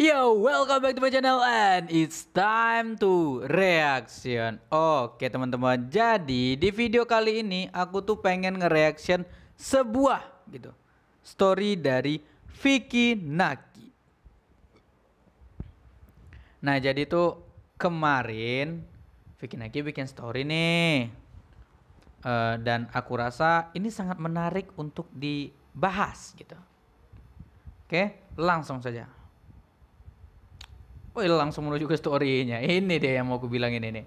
Yo, welcome back to my channel and it's time to reaction Oke teman-teman, jadi di video kali ini aku tuh pengen nge-reaction sebuah gitu Story dari Vicky Naki Nah jadi tuh kemarin Vicky Naki bikin story nih uh, Dan aku rasa ini sangat menarik untuk dibahas gitu Oke, langsung saja Wih langsung menuju ke story-nya. Ini deh yang mau aku bilangin ini.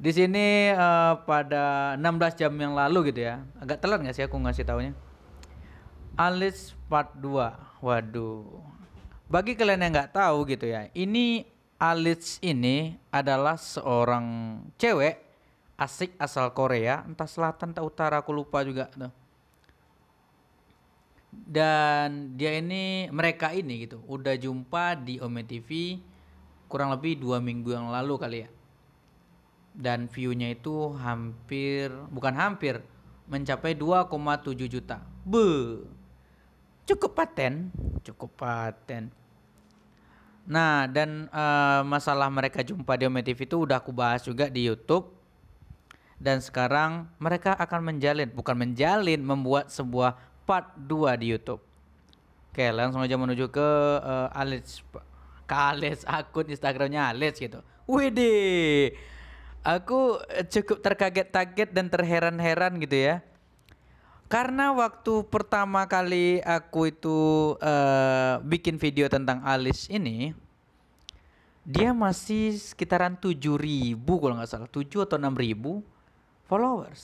Di sini uh, pada 16 jam yang lalu gitu ya. Agak telat nggak sih aku ngasih taunya? Alice part 2. Waduh. Bagi kalian yang nggak tahu gitu ya. Ini Alice ini adalah seorang cewek asik asal Korea, entah selatan entah utara aku lupa juga tuh dan dia ini mereka ini gitu udah jumpa di Ome TV kurang lebih dua minggu yang lalu kali ya dan viewnya itu hampir bukan hampir mencapai 2,7 juta be cukup paten cukup paten nah dan uh, masalah mereka jumpa di Ome TV itu udah aku bahas juga di YouTube dan sekarang mereka akan menjalin bukan menjalin membuat sebuah part 2 di YouTube. Oke, langsung aja menuju ke uh, Alex Kales akun Instagramnya Alex gitu. Widih. Aku cukup terkaget-kaget dan terheran-heran gitu ya. Karena waktu pertama kali aku itu uh, bikin video tentang Alice ini, dia masih sekitaran 7000 kalau nggak salah, 7 atau 6000 followers.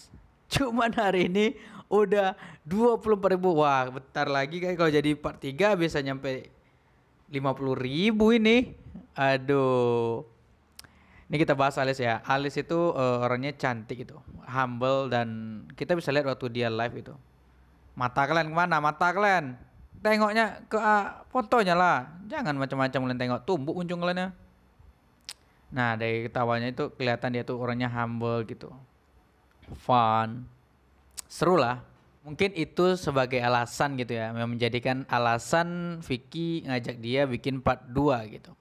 Cuman hari ini udah dua 24 ribu. Wah, bentar lagi kan kalau jadi part 3 bisa nyampe puluh ribu ini. Aduh. Ini kita bahas Alis ya. Alis itu uh, orangnya cantik itu, humble dan kita bisa lihat waktu dia live itu. Mata kalian kemana? Mata kalian tengoknya ke uh, fotonya lah. Jangan macam-macam kalian tengok tumbuk ujung kalian ya. Nah dari ketawanya itu kelihatan dia tuh orangnya humble gitu fun, seru lah. Mungkin itu sebagai alasan gitu ya, yang menjadikan alasan Vicky ngajak dia bikin part 2 gitu.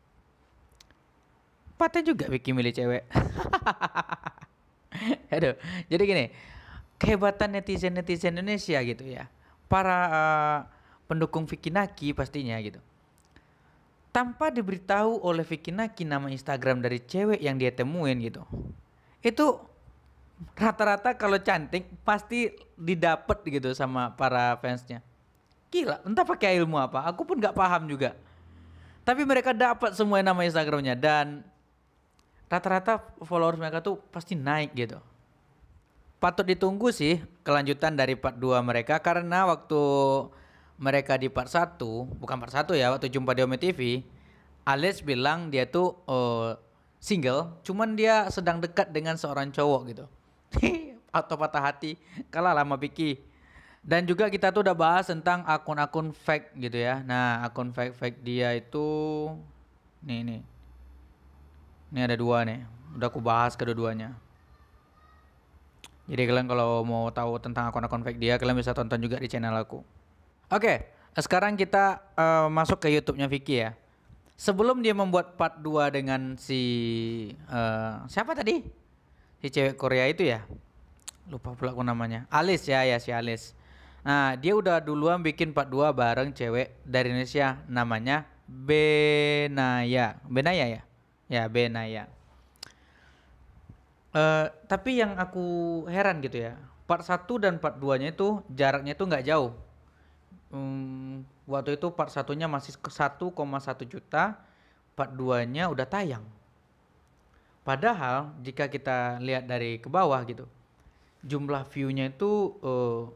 Partnya juga Vicky milih cewek. Aduh, jadi gini, kehebatan netizen-netizen Indonesia gitu ya. Para uh, pendukung Vicky Naki pastinya gitu. Tanpa diberitahu oleh Vicky Naki nama Instagram dari cewek yang dia temuin gitu. Itu rata-rata kalau cantik pasti didapat gitu sama para fansnya. Gila, entah pakai ilmu apa, aku pun nggak paham juga. Tapi mereka dapat semua nama Instagramnya dan rata-rata followers mereka tuh pasti naik gitu. Patut ditunggu sih kelanjutan dari part 2 mereka karena waktu mereka di part 1, bukan part 1 ya, waktu jumpa di Ome TV, Alex bilang dia tuh uh, single, cuman dia sedang dekat dengan seorang cowok gitu atau patah hati kalah lama pikir. Dan juga kita tuh udah bahas tentang akun-akun fake gitu ya. Nah, akun fake-fake dia itu nih nih. Ini ada dua nih. Udah aku bahas kedua-duanya. Jadi kalian kalau mau tahu tentang akun-akun fake dia, kalian bisa tonton juga di channel aku. Oke, sekarang kita uh, masuk ke YouTube-nya Vicky ya. Sebelum dia membuat part 2 dengan si uh, siapa tadi? si cewek Korea itu ya lupa pula aku namanya Alis ya ya si Alis. nah dia udah duluan bikin part dua bareng cewek dari Indonesia namanya Benaya Benaya ya ya Benaya uh, tapi yang aku heran gitu ya part satu dan part 2 nya itu jaraknya itu nggak jauh hmm, waktu itu part satunya masih 1,1 juta part 2 nya udah tayang Padahal jika kita lihat dari ke bawah gitu, jumlah view-nya itu uh,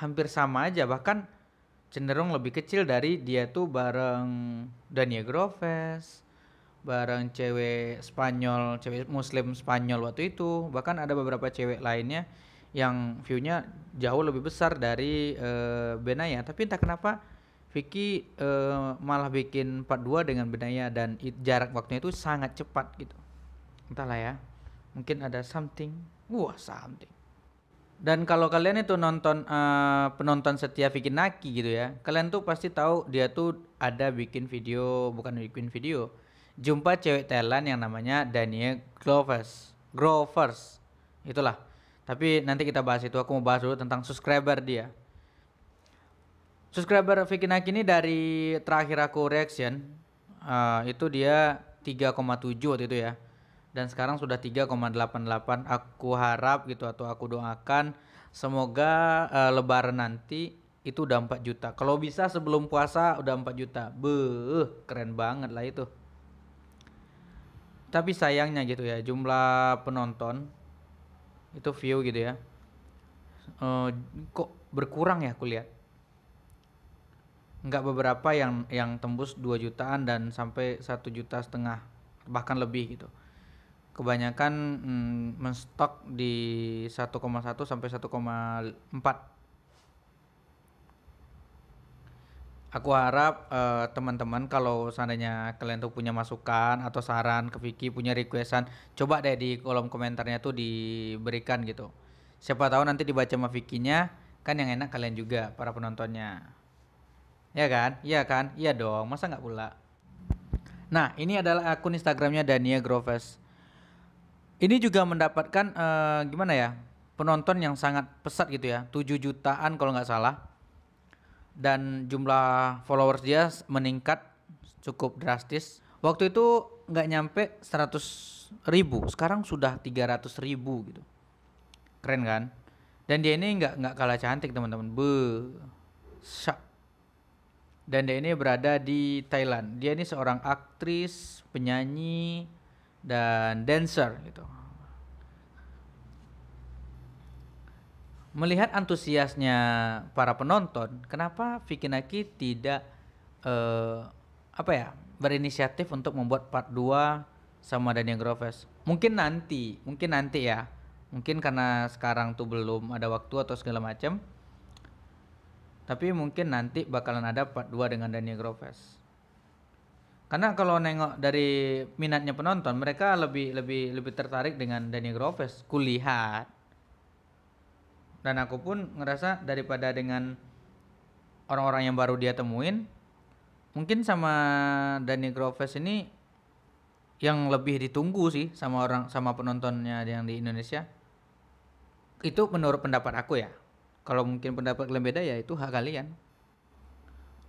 hampir sama aja bahkan cenderung lebih kecil dari dia tuh bareng Daniel Groves, bareng cewek Spanyol, cewek Muslim Spanyol waktu itu, bahkan ada beberapa cewek lainnya yang view-nya jauh lebih besar dari uh, Benaya. Tapi entah kenapa Vicky uh, malah bikin part 2 dengan Benaya dan jarak waktunya itu sangat cepat gitu entahlah ya mungkin ada something wah something dan kalau kalian itu nonton uh, penonton setia Vicky Naki gitu ya kalian tuh pasti tahu dia tuh ada bikin video bukan bikin video jumpa cewek Thailand yang namanya Daniel Glovers Grovers itulah tapi nanti kita bahas itu aku mau bahas dulu tentang subscriber dia subscriber Vicky Naki ini dari terakhir aku reaction uh, itu dia 3,7 waktu itu ya dan sekarang sudah 3,88. Aku harap gitu atau aku doakan semoga uh, lebaran nanti itu udah 4 juta. Kalau bisa sebelum puasa udah 4 juta. Beuh, keren banget lah itu. Tapi sayangnya gitu ya, jumlah penonton itu view gitu ya. Uh, kok berkurang ya aku lihat. Nggak beberapa yang yang tembus 2 jutaan dan sampai satu juta setengah bahkan lebih gitu kebanyakan mm, menstok di 1,1 sampai 1,4. Aku harap teman eh, teman-teman kalau seandainya kalian tuh punya masukan atau saran ke Vicky, punya requestan, coba deh di kolom komentarnya tuh diberikan gitu. Siapa tahu nanti dibaca sama Vicky-nya, kan yang enak kalian juga para penontonnya. Ya kan? Iya kan? Iya dong, masa nggak pula? Nah, ini adalah akun Instagramnya Dania Groves. Ini juga mendapatkan uh, gimana ya? penonton yang sangat pesat gitu ya. 7 jutaan kalau nggak salah. Dan jumlah followers dia meningkat cukup drastis. Waktu itu nggak nyampe 100 ribu, sekarang sudah 300 ribu gitu. Keren kan? Dan dia ini nggak nggak kalah cantik teman-teman. Be, syak. Dan dia ini berada di Thailand. Dia ini seorang aktris, penyanyi, dan dancer gitu. Melihat antusiasnya para penonton, kenapa Vikinaki tidak uh, apa ya berinisiatif untuk membuat part 2 sama Daniel Groves? Mungkin nanti, mungkin nanti ya. Mungkin karena sekarang tuh belum ada waktu atau segala macam. Tapi mungkin nanti bakalan ada part 2 dengan Daniel Groves. Karena kalau nengok dari minatnya penonton, mereka lebih lebih lebih tertarik dengan Danny Groves. Kulihat. Dan aku pun ngerasa daripada dengan orang-orang yang baru dia temuin, mungkin sama Danny Groves ini yang lebih ditunggu sih sama orang sama penontonnya yang di Indonesia. Itu menurut pendapat aku ya. Kalau mungkin pendapat kalian beda ya itu hak kalian.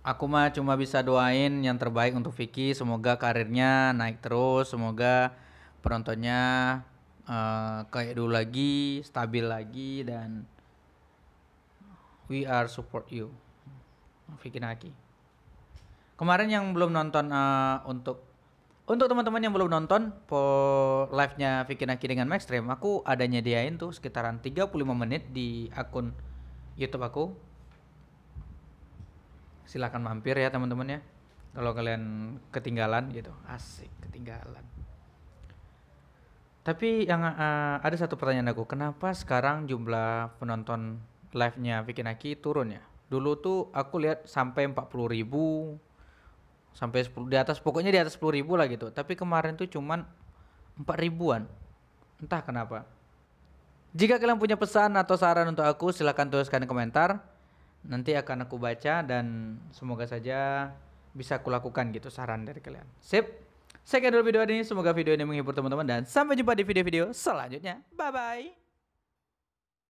Aku mah cuma bisa doain yang terbaik untuk Vicky. Semoga karirnya naik terus. Semoga penontonnya uh, kayak dulu lagi, stabil lagi, dan we are support you, Vicky Naki. Kemarin yang belum nonton uh, untuk untuk teman-teman yang belum nonton po live-nya Vicky Naki dengan Maxtreme, aku adanya diain tuh sekitaran 35 menit di akun YouTube aku silahkan mampir ya teman-teman ya kalau kalian ketinggalan gitu asik ketinggalan tapi yang uh, ada satu pertanyaan aku kenapa sekarang jumlah penonton live-nya Vicky Naki turun ya dulu tuh aku lihat sampai 40 ribu sampai 10 di atas pokoknya di atas 10 ribu lah gitu tapi kemarin tuh cuman 4 ribuan entah kenapa jika kalian punya pesan atau saran untuk aku silahkan tuliskan di komentar nanti akan aku baca dan semoga saja bisa kulakukan gitu saran dari kalian. Sip. Sekian dulu video hari ini, semoga video ini menghibur teman-teman dan sampai jumpa di video-video selanjutnya. Bye bye.